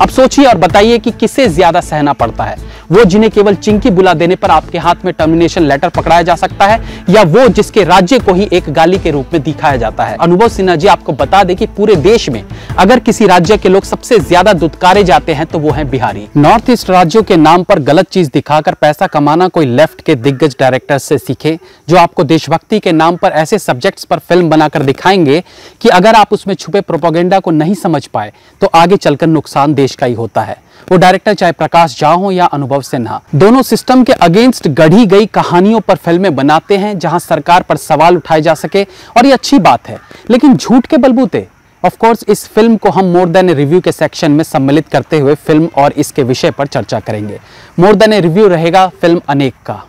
अब सोचिए और बताइए कि किसे ज्यादा सहना पड़ता है वो जिन्हें केवल चिंकी बुला देने पर आपके हाथ में टर्मिनेशन लेटर पकड़ाया जा सकता है या वो जिसके राज्य को ही एक गाली के रूप में दिखाया जाता है अनुभव सिन्हा जी आपको बता दे कि पूरे देश में अगर किसी राज्य के लोग सबसे ज्यादा दुदकारे जाते हैं तो वो है बिहारी नॉर्थ ईस्ट राज्यों के नाम पर गलत चीज दिखाकर पैसा कमाना कोई लेफ्ट के दिग्गज डायरेक्टर से सीखे जो आपको देशभक्ति के नाम पर ऐसे सब्जेक्ट पर फिल्म बनाकर दिखाएंगे कि अगर आप उसमें छुपे प्रोपोगेंडा को नहीं समझ पाए तो आगे चलकर नुकसान देश देश का ही होता है वो डायरेक्टर चाहे प्रकाश झा हो या अनुभव सिन्हा दोनों सिस्टम के अगेंस्ट गढ़ी गई कहानियों पर फिल्में बनाते हैं जहां सरकार पर सवाल उठाए जा सके और ये अच्छी बात है लेकिन झूठ के बलबूते ऑफ कोर्स इस फिल्म को हम मोर देन रिव्यू के सेक्शन में सम्मिलित करते हुए फिल्म और इसके विषय पर चर्चा करेंगे मोर देन रिव्यू रहेगा फिल्म अनेक का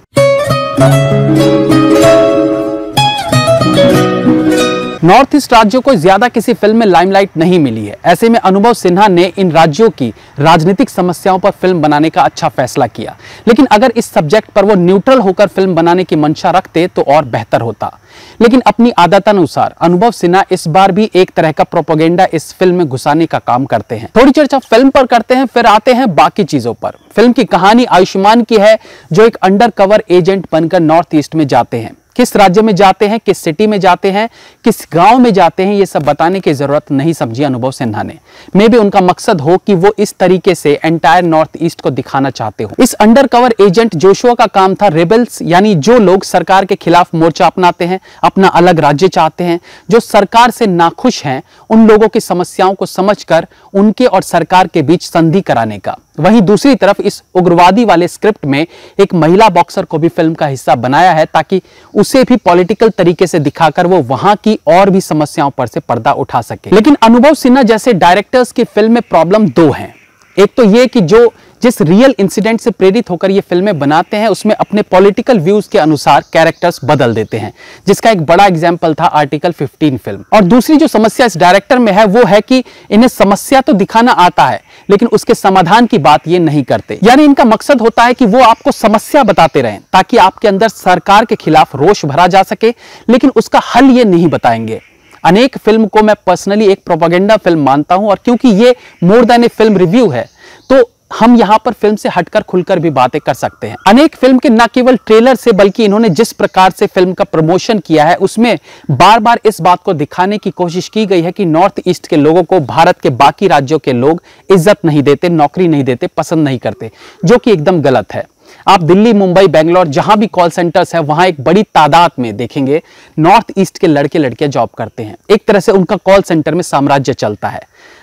नॉर्थ ईस्ट राज्यों को ज्यादा किसी फिल्म में लाइमलाइट नहीं मिली है ऐसे में अनुभव सिन्हा ने इन राज्यों की राजनीतिक समस्याओं पर फिल्म बनाने का अच्छा फैसला किया लेकिन अगर इस सब्जेक्ट पर वो न्यूट्रल होकर फिल्म बनाने की मंशा रखते तो और बेहतर होता लेकिन अपनी आदतानुसार अनुभव सिन्हा इस बार भी एक तरह का प्रोपोगेंडा इस फिल्म में घुसाने का काम करते हैं थोड़ी चर्चा फिल्म पर करते हैं फिर आते हैं बाकी चीजों पर फिल्म की कहानी आयुष्मान की है जो एक अंडरकवर एजेंट बनकर नॉर्थ ईस्ट में जाते हैं किस राज्य में जाते हैं किस सिटी में जाते हैं किस गांव में जाते हैं ये सब बताने की ज़रूरत नहीं समझी अनुभव सिन्हा ने मे भी उनका मकसद हो कि वो इस तरीके से एंटायर नॉर्थ ईस्ट को दिखाना चाहते हो इस अंडर कवर एजेंट जोशुआ का काम था रेबल्स यानी जो लोग सरकार के खिलाफ मोर्चा अपनाते हैं अपना अलग राज्य चाहते हैं जो सरकार से नाखुश हैं उन लोगों की समस्याओं को कर उनके और सरकार के बीच संधि कराने का वहीं दूसरी तरफ इस उग्रवादी वाले स्क्रिप्ट में एक महिला बॉक्सर को भी फिल्म का हिस्सा बनाया है ताकि उसे भी पॉलिटिकल तरीके से दिखाकर वो वहां की और भी समस्याओं पर से पर्दा उठा सके लेकिन अनुभव सिन्हा जैसे डायरेक्टर्स की फिल्म में प्रॉब्लम दो है एक तो ये कि जो जिस रियल इंसिडेंट से प्रेरित होकर ये फिल्में बनाते हैं उसमें अपने पॉलिटिकल व्यूज के अनुसार कैरेक्टर्स बदल देते हैं जिसका एक बड़ा एग्जाम्पल था आर्टिकल 15 फिल्म और दूसरी जो समस्या इस डायरेक्टर में है वो है कि इन्हें समस्या तो दिखाना आता है लेकिन उसके समाधान की बात ये नहीं करते यानी इनका मकसद होता है कि वो आपको समस्या बताते रहे ताकि आपके अंदर सरकार के खिलाफ रोष भरा जा सके लेकिन उसका हल ये नहीं बताएंगे अनेक फिल्म को मैं पर्सनली एक प्रोपागेंडा फिल्म मानता हूं और क्योंकि ये more than a film review है तो हम यहाँ पर फिल्म से हटकर खुलकर भी बातें कर सकते हैं अनेक फिल्म के न केवल ट्रेलर से बल्कि इन्होंने जिस प्रकार से फिल्म का प्रमोशन किया है उसमें बार बार इस बात को दिखाने की कोशिश की गई है कि नॉर्थ ईस्ट के लोगों को भारत के बाकी राज्यों के लोग इज्जत नहीं देते नौकरी नहीं देते पसंद नहीं करते जो कि एकदम गलत है आप दिल्ली मुंबई बेंगलोर जहां भी कॉल सेंटर्स हैं वहां एक बड़ी तादाद में देखेंगे नॉर्थ ईस्ट के लड़के लड़के जॉब करते हैं एक तरह से उनका कॉल सेंटर में साम्राज्य चलता है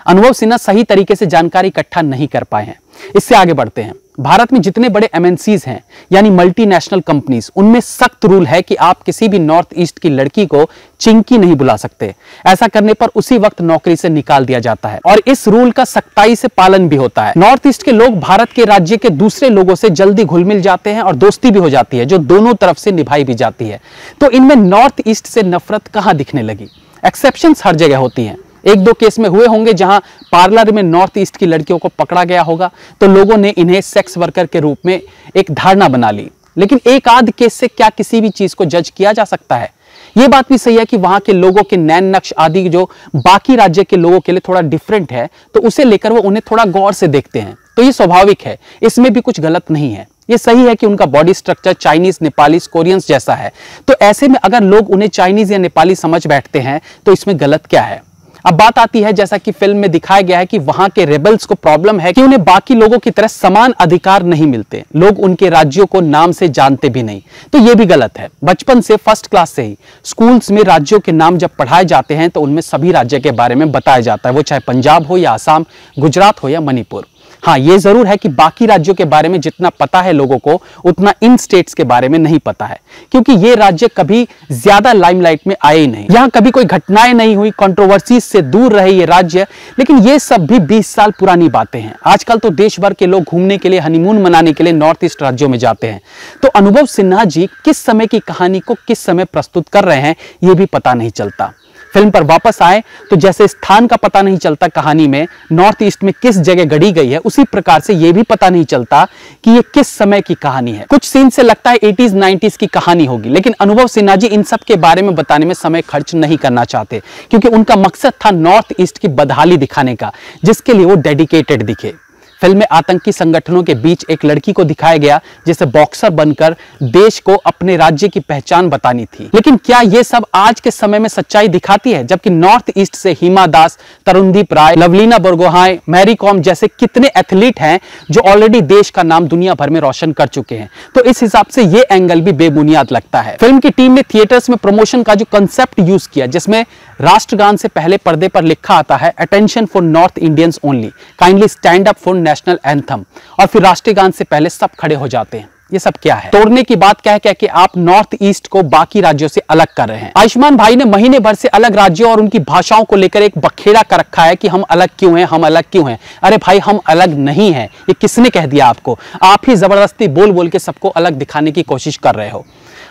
अनुभव सिन्हा सही तरीके से जानकारी इकट्ठा नहीं कर पाए हैं इससे आगे बढ़ते हैं भारत में जितने बड़े एमएनसीज हैं यानी मल्टीनेशनल कंपनीज उनमें सख्त रूल है कि आप किसी भी नॉर्थ ईस्ट की लड़की को चिंकी नहीं बुला सकते ऐसा करने पर उसी वक्त नौकरी से निकाल दिया जाता है और इस रूल का सख्ताई से पालन भी होता है नॉर्थ ईस्ट के लोग भारत के राज्य के दूसरे लोगों से जल्दी घुल मिल जाते हैं और दोस्ती भी हो जाती है जो दोनों तरफ से निभाई भी जाती है तो इनमें नॉर्थ ईस्ट से नफरत कहां दिखने लगी एक्सेप्शन हर जगह होती है एक दो केस में हुए होंगे जहां पार्लर में नॉर्थ ईस्ट की लड़कियों को पकड़ा गया होगा तो लोगों ने इन्हें सेक्स वर्कर के रूप में एक धारणा बना ली लेकिन एक आध केस से क्या किसी भी चीज को जज किया जा सकता है ये बात भी सही है कि वहां के लोगों के नैन नक्श आदि जो बाकी राज्य के लोगों के लिए थोड़ा डिफरेंट है तो उसे लेकर वो उन्हें थोड़ा गौर से देखते हैं तो ये स्वाभाविक है इसमें भी कुछ गलत नहीं है ये सही है कि उनका body structure Chinese Nepali Koreans जैसा है तो ऐसे में अगर लोग उन्हें चाइनीज या नेपाली समझ बैठते हैं तो इसमें गलत क्या है अब बात आती है जैसा कि फिल्म में दिखाया गया है कि वहां के रेबल्स को प्रॉब्लम है कि उन्हें बाकी लोगों की तरह समान अधिकार नहीं मिलते लोग उनके राज्यों को नाम से जानते भी नहीं तो यह भी गलत है बचपन से फर्स्ट क्लास से ही स्कूल्स में राज्यों के नाम जब पढ़ाए जाते हैं तो उनमें सभी राज्य के बारे में बताया जाता है वो चाहे पंजाब हो या आसाम गुजरात हो या मणिपुर हाँ ये जरूर है कि बाकी राज्यों के बारे में जितना पता है लोगों को उतना इन स्टेट्स के बारे में नहीं पता है क्योंकि ये राज्य कभी ज्यादा लाइमलाइट में आए ही नहीं यहाँ कभी कोई घटनाएं नहीं हुई कंट्रोवर्सीज से दूर रहे ये राज्य लेकिन ये सब भी बीस साल पुरानी बातें हैं आजकल तो देश भर के लोग घूमने के लिए हनीमून मनाने के लिए नॉर्थ ईस्ट राज्यों में जाते हैं तो अनुभव सिन्हा जी किस समय की कहानी को किस समय प्रस्तुत कर रहे हैं यह भी पता नहीं चलता फिल्म पर वापस आए तो जैसे स्थान का पता नहीं चलता कहानी में नॉर्थ ईस्ट में किस जगह गढ़ी गई है उसी प्रकार से यह भी पता नहीं चलता कि यह किस समय की कहानी है कुछ सीन से लगता है एटीज नाइनटीज की कहानी होगी लेकिन अनुभव सिन्हा जी इन सब के बारे में बताने में समय खर्च नहीं करना चाहते क्योंकि उनका मकसद था नॉर्थ ईस्ट की बदहाली दिखाने का जिसके लिए वो डेडिकेटेड दिखे फिल्म में आतंकी संगठनों के बीच एक लड़की को दिखाया गया जिसे बॉक्सर बनकर देश को अपने राज्य की पहचान बतानी थी लेकिन क्या ये सब आज के समय में सच्चाई दिखाती है जबकि नॉर्थ ईस्ट से हिमा दास तरुणदीप राय लवलीना बोरगोहाय मैरी कॉम जैसे कितने एथलीट हैं जो ऑलरेडी देश का नाम दुनिया भर में रोशन कर चुके हैं तो इस हिसाब से ये एंगल भी बेबुनियाद लगता है फिल्म की टीम ने थिएटर्स में प्रमोशन का जो कंसेप्ट यूज किया जिसमें राष्ट्रगान से पहले पर्दे पर लिखा आता है attention for north Indians only kindly stand up for national anthem और फिर राष्ट्रीय गान से पहले सब खड़े हो जाते हैं ये सब क्या है तोड़ने की बात क्या है क्या कि आप नॉर्थ ईस्ट को बाकी राज्यों से अलग कर रहे हैं आयुष्मान भाई ने महीने भर से अलग राज्यों और उनकी भाषाओं को लेकर एक बखेड़ा कर रखा है कि हम अलग क्यों हैं हम अलग क्यों हैं अरे भाई हम अलग नहीं हैं ये किसने कह दिया आपको आप ही जबरदस्ती बोल बोल के सबको अलग दिखाने की कोशिश कर रहे हो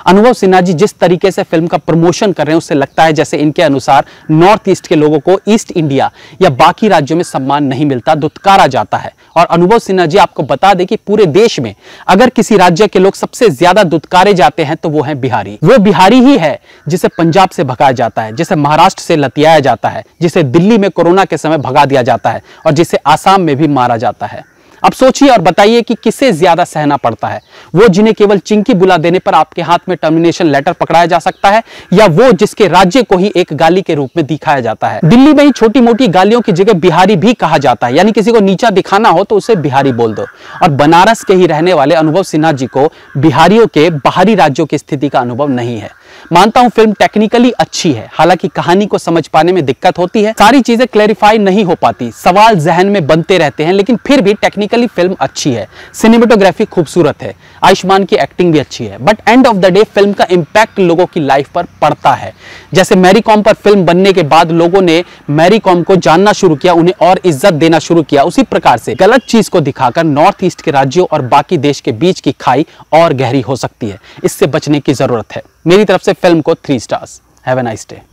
अनुभव सिन्हा जी जिस तरीके से फिल्म का प्रमोशन कर रहे हैं उससे लगता है जैसे इनके अनुसार नॉर्थ ईस्ट के लोगों को ईस्ट इंडिया या बाकी राज्यों में सम्मान नहीं मिलता दुत्कारा जाता है और अनुभव सिन्हा जी आपको बता दें कि पूरे देश में अगर किसी राज्य के लोग सबसे ज्यादा दुत्कारे जाते हैं तो वो है बिहारी वो बिहारी ही है जिसे पंजाब से भगाया जाता है जिसे महाराष्ट्र से लतियाया जाता है जिसे दिल्ली में कोरोना के समय भगा दिया जाता है और जिसे आसाम में भी मारा जाता है अब सोचिए और बताइए कि किसे ज्यादा सहना पड़ता है वो जिन्हें केवल चिंकी बुला देने पर आपके हाथ में टर्मिनेशन लेटर पकड़ाया जा सकता है या वो जिसके राज्य को ही एक गाली के रूप में दिखाया जाता है दिल्ली में ही छोटी मोटी गालियों की जगह बिहारी भी कहा जाता है यानी किसी को नीचा दिखाना हो तो उसे बिहारी बोल दो और बनारस के ही रहने वाले अनुभव सिन्हा जी को बिहारियों के बाहरी राज्यों की स्थिति का अनुभव नहीं है मानता हूँ फिल्म टेक्निकली अच्छी है हालांकि कहानी को समझ पाने में दिक्कत होती है सारी चीजें क्लैरिफाई नहीं हो पाती सवाल जहन में बनते रहते हैं लेकिन फिर भी टेक्निकली फिल्म अच्छी है सिनेमेटोग्राफी खूबसूरत है आयुष्मान की एक्टिंग भी अच्छी है but end of the day film का इम्पैक्ट लोगों की लाइफ पर पड़ता है जैसे मैरी कॉम पर फिल्म बनने के बाद लोगों ने मैरी कॉम को जानना शुरू किया उन्हें और इज्जत देना शुरू किया उसी प्रकार से गलत चीज को दिखाकर नॉर्थ ईस्ट के राज्यों और बाकी देश के बीच की खाई और गहरी हो सकती है इससे बचने की जरूरत है मेरी तरफ से फिल्म को three stars have a nice day